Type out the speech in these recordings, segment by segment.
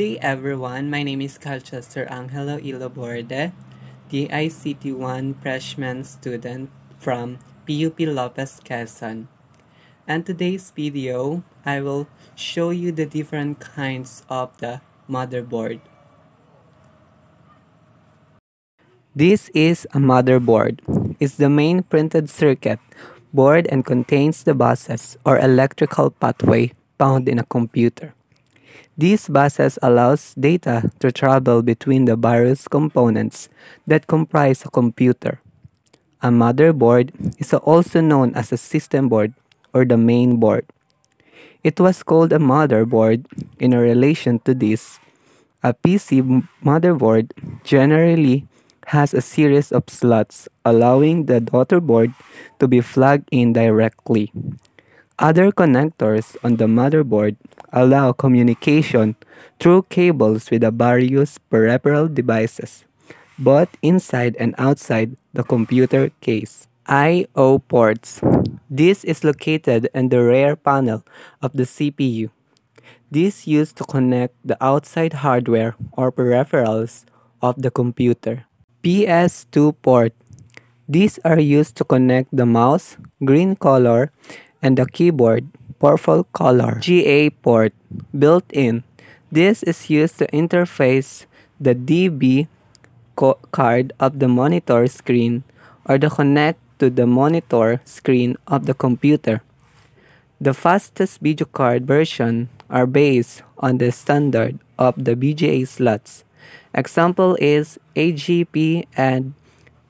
day, everyone. My name is Calchester Angelo Iloborde, DICT1 freshman student from PUP Lopez Quezon. And today's video, I will show you the different kinds of the motherboard. This is a motherboard. It's the main printed circuit board and contains the buses or electrical pathway found in a computer. These buses allows data to travel between the various components that comprise a computer. A motherboard is also known as a system board or the main board. It was called a motherboard in relation to this. A PC motherboard generally has a series of slots allowing the daughterboard to be plugged in directly other connectors on the motherboard allow communication through cables with the various peripheral devices, both inside and outside the computer case. I.O. ports. This is located in the rear panel of the CPU. This used to connect the outside hardware or peripherals of the computer. PS2 port. These are used to connect the mouse, green color, and the keyboard purple color. GA port built in. This is used to interface the DB card of the monitor screen or to connect to the monitor screen of the computer. The fastest video card version are based on the standard of the BGA slots. Example is AGP and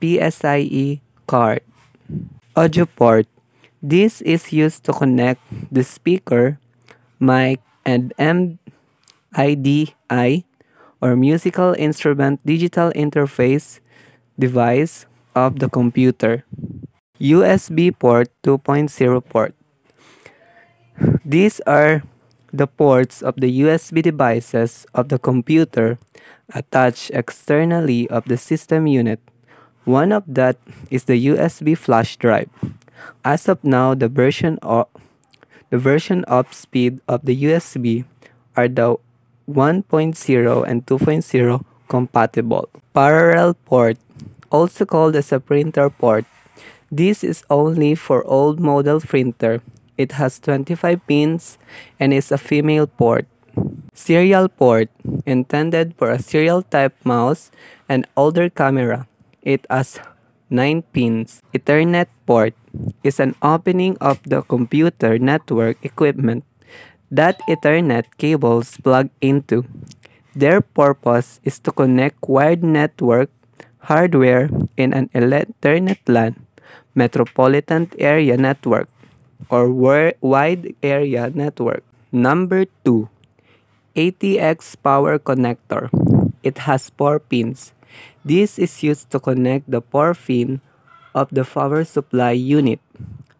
PSIe card. Audio port this is used to connect the speaker, mic, and MIDI or musical instrument digital interface device of the computer. USB port 2.0 port. These are the ports of the USB devices of the computer attached externally of the system unit. One of that is the USB flash drive. As of now, the version of the version of speed of the USB are the 1.0 and 2.0 compatible. Parallel port, also called as a printer port. This is only for old model printer. It has 25 pins and is a female port. Serial port, intended for a serial type mouse and older camera. It has 9 pins. Ethernet port is an opening of the computer network equipment that Ethernet cables plug into. Their purpose is to connect wired network hardware in an Ethernet LAN, Metropolitan Area Network, or Wide Area Network. Number 2. ATX Power Connector. It has 4 pins. This is used to connect the power fin of the power supply unit.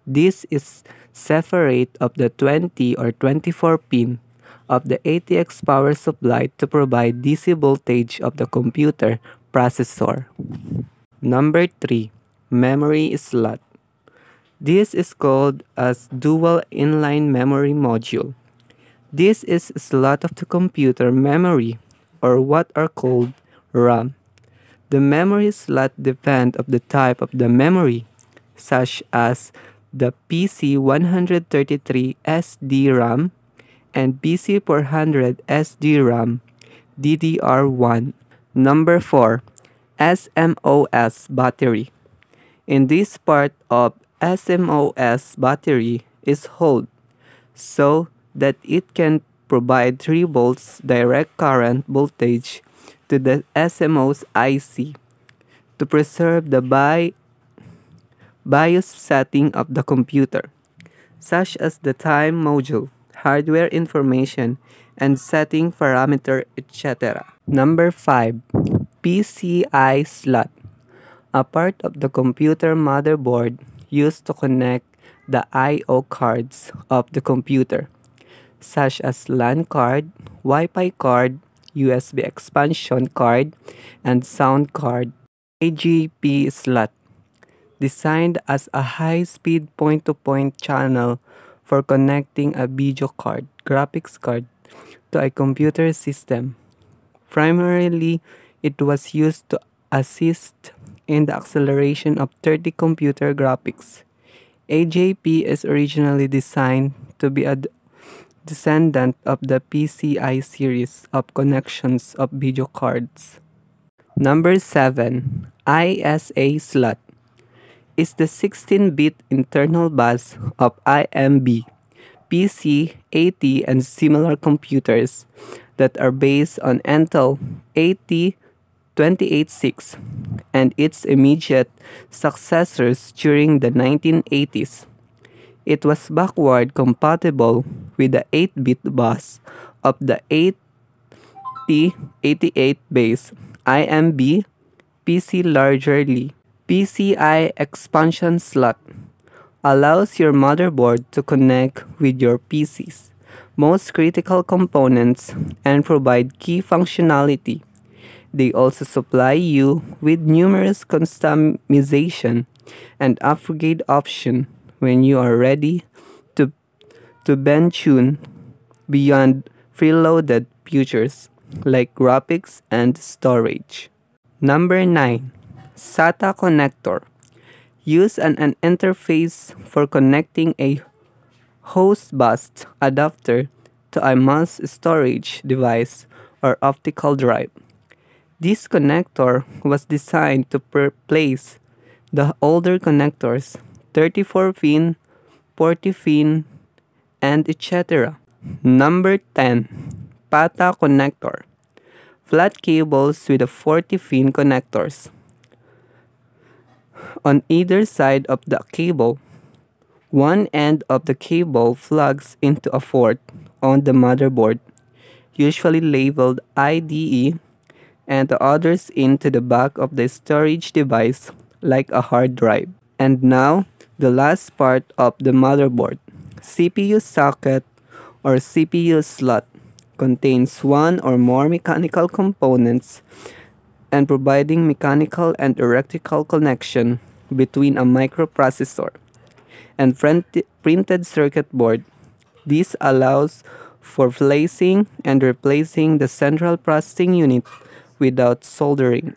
This is separate of the 20 or 24 pin of the ATX power supply to provide DC voltage of the computer processor. Number 3. Memory slot. This is called as dual inline memory module. This is slot of the computer memory or what are called RAM. The memory slot depends of the type of the memory, such as the PC133 SD RAM and PC400 SD RAM DDR1. Number 4. SMOS battery. In this part of SMOS battery is held so that it can provide 3 volts direct current voltage to the SMO's IC to preserve the bi BIOS setting of the computer, such as the time module, hardware information, and setting parameter, etc. Number 5. PCI slot A part of the computer motherboard used to connect the I.O. cards of the computer, such as LAN card, Wi-Fi card, USB expansion card, and sound card. AGP slot designed as a high-speed point-to-point channel for connecting a video card, graphics card, to a computer system. Primarily, it was used to assist in the acceleration of 30 computer graphics. AJP is originally designed to be ad- descendant of the PCI series of connections of video cards. Number 7. ISA slot is the 16-bit internal bus of IMB, PC, AT, and similar computers that are based on Intel AT286 and its immediate successors during the 1980s. It was backward compatible with the 8-bit bus of the 8T88 base IMB PC largely PCI expansion slot allows your motherboard to connect with your PC's most critical components and provide key functionality. They also supply you with numerous customization and upgrade options when you are ready to bend tune beyond preloaded features like graphics and storage. Number 9. SATA connector. Use an, an interface for connecting a host bus adapter to a mass storage device or optical drive. This connector was designed to replace the older connectors 34 pin, 40 pin, and etc. Number 10. PATA connector. Flat cables with 40 fin connectors. On either side of the cable, one end of the cable plugs into a port on the motherboard, usually labeled IDE, and the others into the back of the storage device like a hard drive. And now, the last part of the motherboard. CPU socket or CPU slot contains one or more mechanical components and providing mechanical and electrical connection between a microprocessor and printed circuit board. This allows for placing and replacing the central processing unit without soldering.